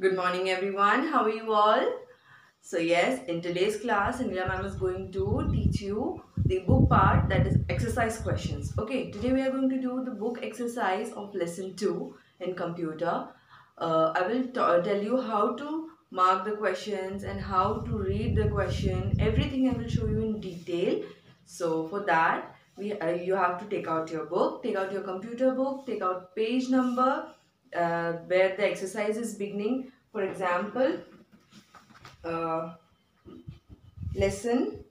Good morning everyone. How are you all? So yes, in today's class, Indira ma'am is going to teach you the book part that is exercise questions. Okay, today we are going to do the book exercise of lesson 2 in computer. Uh, I will tell you how to mark the questions and how to read the question. Everything I will show you in detail. So for that, we uh, you have to take out your book, take out your computer book, take out page number, uh, where the exercise is beginning. For example, uh, lesson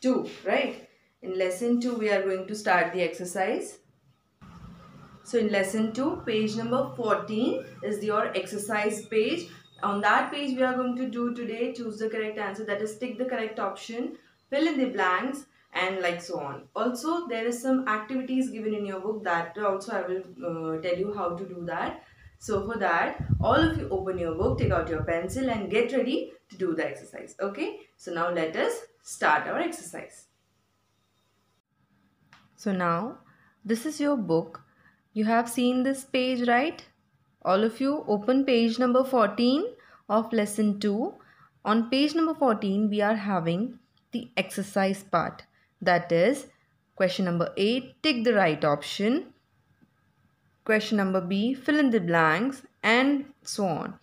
2, right? In lesson 2, we are going to start the exercise. So in lesson 2, page number 14 is your exercise page. On that page, we are going to do today, choose the correct answer, that is tick the correct option, fill in the blanks and like so on. Also, there is some activities given in your book that also I will uh, tell you how to do that. So for that, all of you open your book, take out your pencil and get ready to do the exercise. Okay. So now let us start our exercise. So now this is your book. You have seen this page, right? All of you open page number 14 of lesson 2. On page number 14, we are having the exercise part. That is question number 8, tick the right option question number B, fill in the blanks, and so on.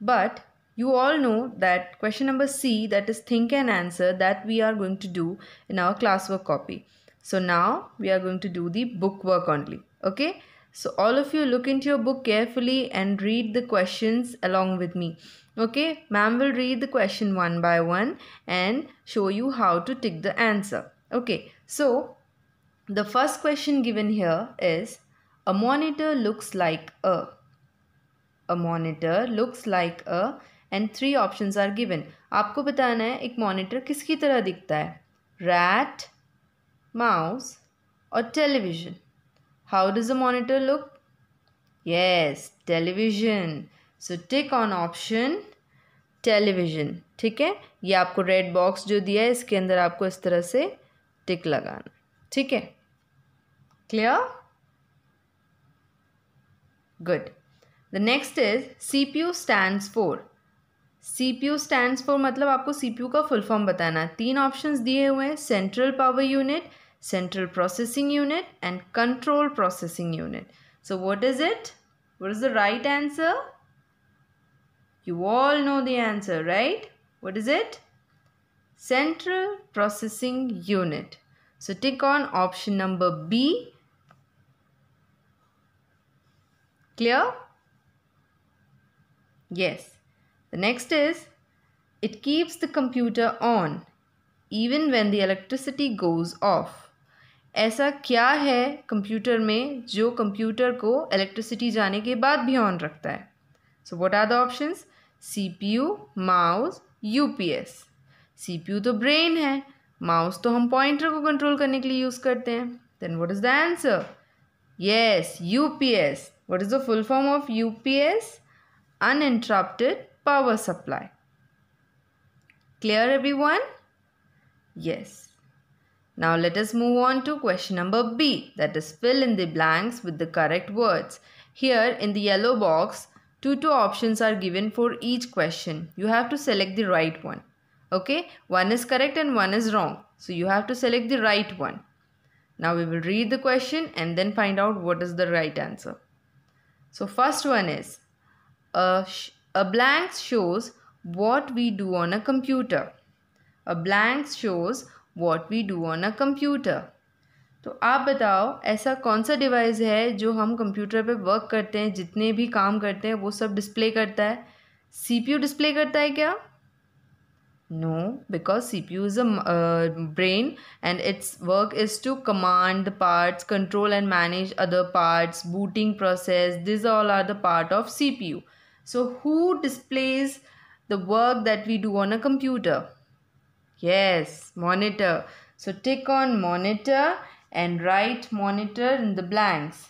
But you all know that question number C, that is think and answer, that we are going to do in our classwork copy. So now we are going to do the book work only. Okay. So all of you look into your book carefully and read the questions along with me. Okay. Ma'am will read the question one by one and show you how to tick the answer. Okay. So the first question given here is A monitor looks like a. A monitor looks like a and three options are given. आपको बताना है एक monitor किसकी तरह दिखता है rat mouse और television how does a monitor look yes television so tick on option television ठीक है ये आपको रेड बॉक्स जो दिया है इसके अंदर आपको इस तरह से टिक लगाना ठीक है clear Good. The next is CPU stands for. CPU stands for मतलब आपको CPU का full form बताना है. options दिए हुए हैं. Central Power Unit, Central Processing Unit and Control Processing Unit. So what is it? What is the right answer? You all know the answer, right? What is it? Central Processing Unit. So tick on option number B. Clear? Yes. The next is it keeps the computer on even when the electricity goes off. ऐसा क्या है computer में जो computer को electricity जाने के बाद भी ऑन रखता है so what are the options CPU mouse UPS CPU तो ब्रेन है माउस तो हम पॉइंटर को कंट्रोल करने के लिए यूज़ करते हैं then what is the answer yes UPS What is the full form of UPS? Uninterrupted Power Supply. Clear everyone? Yes. Now let us move on to question number B that is fill in the blanks with the correct words. Here in the yellow box, two two options are given for each question. You have to select the right one. Okay, one is correct and one is wrong. So you have to select the right one. Now we will read the question and then find out what is the right answer. So first one is a, a blank shows what we do on a computer. A blank shows what we do on a computer. तो आप बताओ ऐसा कौन सा device है जो हम computer पे वर्क करते हैं जितने भी काम करते हैं वो सब डिस्प्ले करता है सीपीयू डिस्प्ले करता है क्या No, because CPU is a uh, brain and its work is to command the parts, control and manage other parts, booting process. These all are the part of CPU. So who displays the work that we do on a computer? Yes, monitor. So tick on monitor and write monitor in the blanks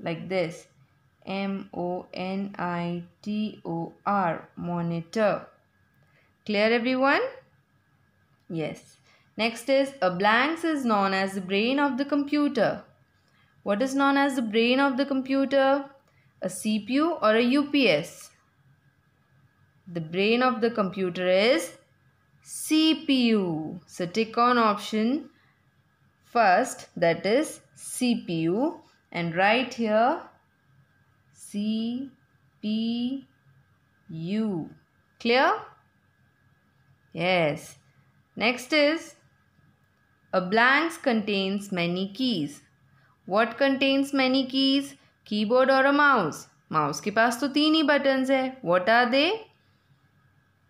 like this. M-O-N-I-T-O-R, monitor. Clear everyone? Yes. Next is a blanks is known as the brain of the computer. What is known as the brain of the computer? A CPU or a UPS? The brain of the computer is CPU. So tick on option first that is CPU and write here CPU. Clear? Yes. Next is a blanks contains many keys. What contains many keys? Keyboard or a mouse? Mouse ke paas to teeni buttons hai. What are they?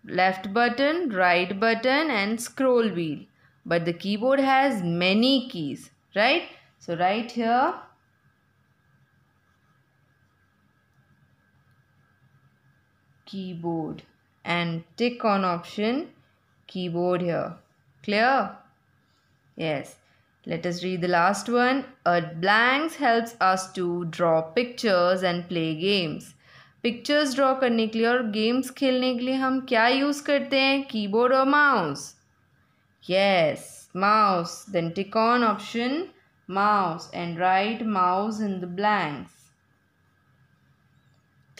Left button, right button and scroll wheel. But the keyboard has many keys. Right? So right here. Keyboard. And tick on option keyboard here. Clear? Yes. Let us read the last one. A blanks helps us to draw pictures and play games. Pictures draw करने के लिए और games खेलने के लिए हम क्या use करते हैं? Keyboard or mouse? Yes, mouse. Then tick on option mouse and write mouse in the blanks.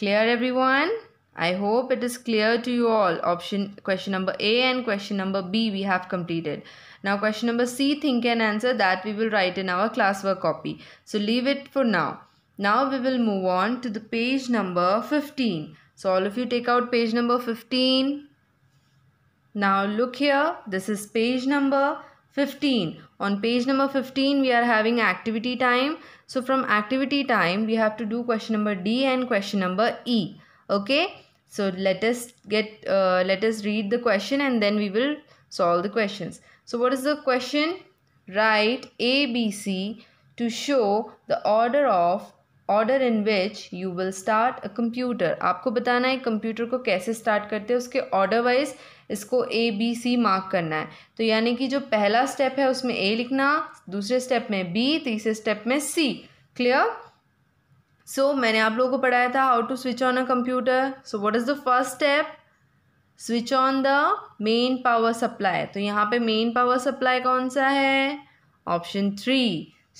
Clear everyone? I hope it is clear to you all. Option question number A and question number B we have completed. Now question number C think and answer that we will write in our classwork copy. So leave it for now. Now we will move on to the page number 15. So all of you take out page number 15. Now look here. This is page number 15. On page number 15 we are having activity time. So from activity time we have to do question number D and question number E. okay so let us get uh, let us read the question and then we will solve the questions so what is the question write a b c to show the order of order in which you will start a computer आपको बताना है computer को कैसे start करते हैं उसके order wise इसको A B C mark करना है तो यानी कि जो पहला स्टेप है उसमें ए लिखना दूसरे स्टेप में बी तीसरे स्टेप में सी क्लियर सो so, मैंने आप लोगों को पढ़ाया था how to switch on a computer so what is the first step switch on the main power supply तो यहाँ पे मेन पावर सप्लाई कौन सा है option three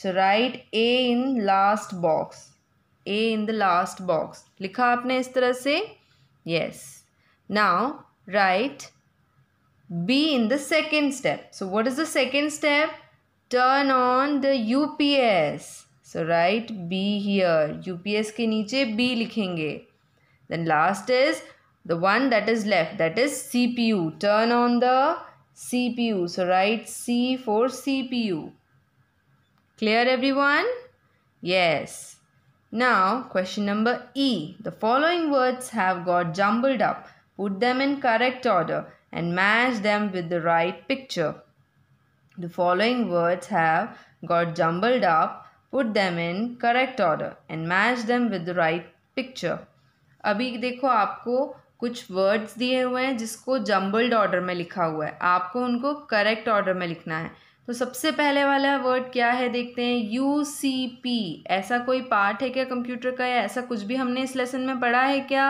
so write A in last box A in the last box लिखा आपने इस तरह से yes now write B in the second step so what is the second step turn on the U P S so write b here ups ke niche b likhenge then last is the one that is left that is cpu turn on the cpu so write c for cpu clear everyone yes now question number e the following words have got jumbled up put them in correct order and match them with the right picture the following words have got jumbled up put them in correct order and match them with the right picture अभी देखो आपको कुछ words दिए हुए हैं जिसको jumbled order में लिखा हुआ है आपको उनको करेक्ट ऑर्डर में लिखना है तो सबसे पहले वाला वर्ड क्या है देखते हैं यू सी पी ऐसा कोई पार्ट है क्या कंप्यूटर का या ऐसा कुछ भी हमने इस लेसन में पढ़ा है क्या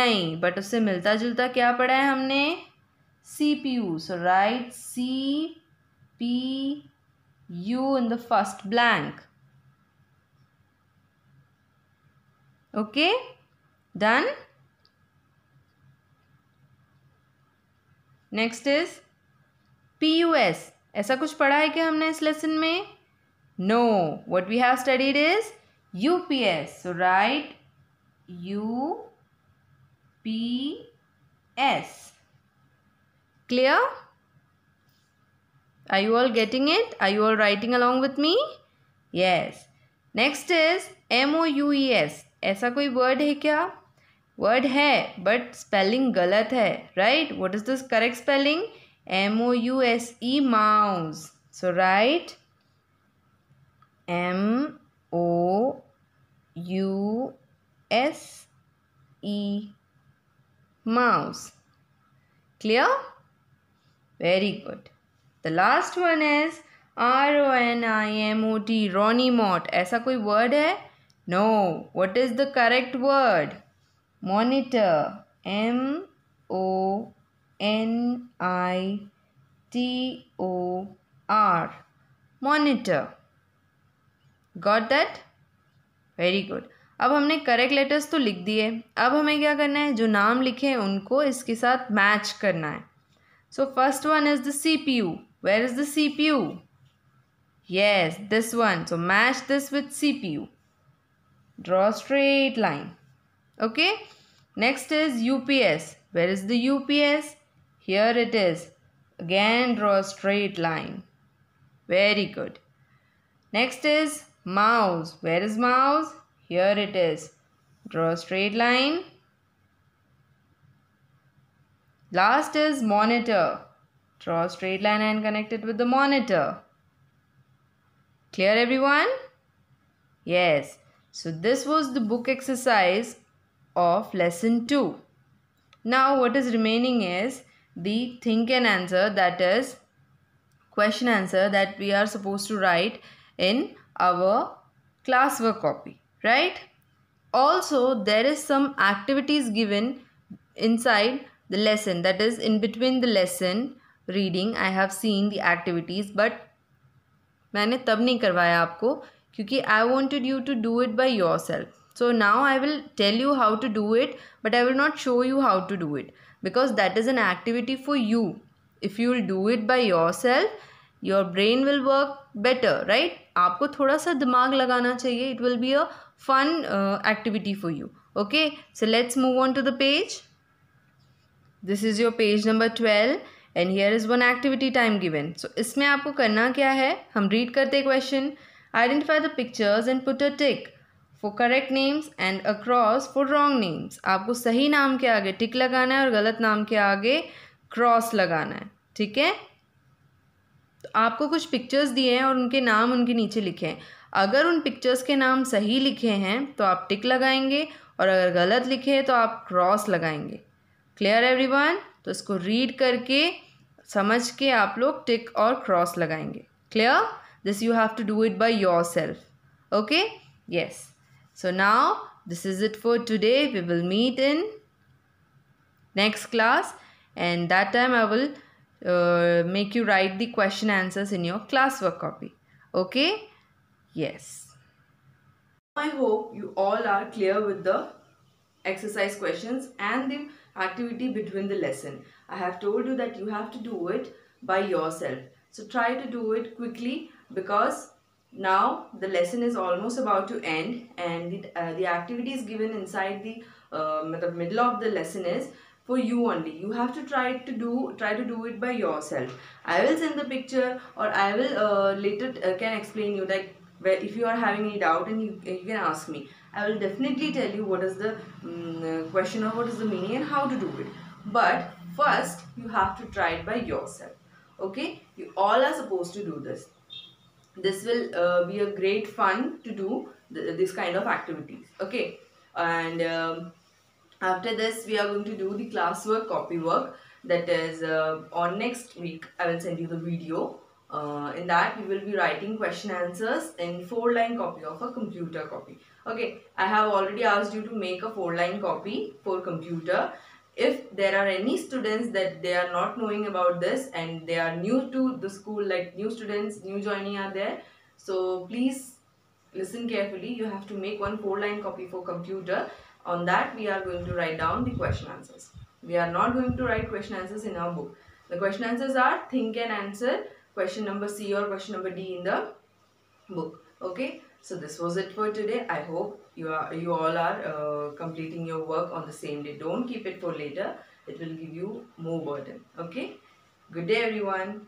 नहीं बट उससे मिलता जुलता क्या पढ़ा है हमने C P U so write C P U in the first blank Okay, done. Next is PUS. ऐसा कुछ पढ़ा है क्या हमने इस लेसन में? No. What we have studied is UPS. Right? U P S. Clear? Are you all getting it? Are you all writing along with me? Yes. Next is M O U E S. ऐसा कोई word है क्या word है but spelling गलत है right what is this correct spelling M O U S E mouse so write M O U S E mouse clear very good the last one is R O N I M O T रोनी मॉट ऐसा कोई word है No. What is the correct word? Monitor. M O N I T O R. Monitor. Got that? Very good अब हमने correct letters तो लिख दिए अब हमें क्या करना है जो नाम लिखे हैं उनको इसके साथ मैच करना है so first one is the C P U where is the C P U yes this one so match this with C P U Draw a straight line. Okay. Next is UPS. Where is the UPS? Here it is. Again draw a straight line. Very good. Next is mouse. Where is mouse? Here it is. Draw a straight line. Last is monitor. Draw a straight line and connect it with the monitor. Clear everyone? Yes. So this was the book exercise of lesson 2. Now what is remaining is the think and answer that is question answer that we are supposed to write in our classwork copy right also there is some activities given inside the lesson that is in between the lesson reading I have seen the activities but मैंने तब नहीं करवाया आपको क्योंकि I wanted you to do it by yourself so now I will tell you how to do it but I will not show you how to do it because that is an activity for you if you will do it by yourself your brain will work better right आपको थोड़ा सा दिमाग लगाना चाहिए it will be a fun activity for you okay so let's move on to the page this is your page number twelve and here is one activity time given so इसमें आपको करना क्या है हम रीड करते question identify the pictures and put a tick for correct names and a cross for wrong names आपको सही नाम के आगे टिक लगाना है और गलत नाम के आगे क्रॉस लगाना है ठीक है तो आपको कुछ पिक्चर्स दिए हैं और उनके नाम उनके नीचे लिखे हैं अगर उन पिक्चर्स के नाम सही लिखे हैं तो आप टिक लगाएंगे और अगर गलत लिखे हैं तो आप क्रॉस लगाएंगे क्लियर एवरीवन तो इसको रीड करके समझ के आप लोग टिक और क्रॉस लगाएंगे clear This you have to do it by yourself. Okay? Yes. So now this is it for today. We will meet in next class and that time I will uh, make you write the question answers in your classwork copy. Okay? Yes. I hope you all are clear with the exercise questions and the activity between the lesson. I have told you that you have to do it by yourself. So try to do it quickly because now the lesson is almost about to end and the, uh, the is given inside the, uh, the middle of the lesson is for you only you have to try to do try to do it by yourself i will send the picture or i will uh, later uh, can explain you like where if you are having any doubt and you, you can ask me i will definitely tell you what is the um, question or what is the meaning and how to do it but first you have to try it by yourself okay you all are supposed to do this this will uh, be a great fun to do th this kind of activities okay and um, after this we are going to do the classwork copy work that is uh, on next week i will send you the video uh, in that we will be writing question answers in four line copy of a computer copy okay i have already asked you to make a four line copy for computer if there are any students that they are not knowing about this and they are new to the school like new students new joining are there so please listen carefully you have to make one four line copy for computer on that we are going to write down the question answers we are not going to write question answers in our book the question answers are think and answer question number c or question number d in the book okay so this was it for today i hope you are you all are uh, completing your work on the same day don't keep it for later it will give you more burden okay good day everyone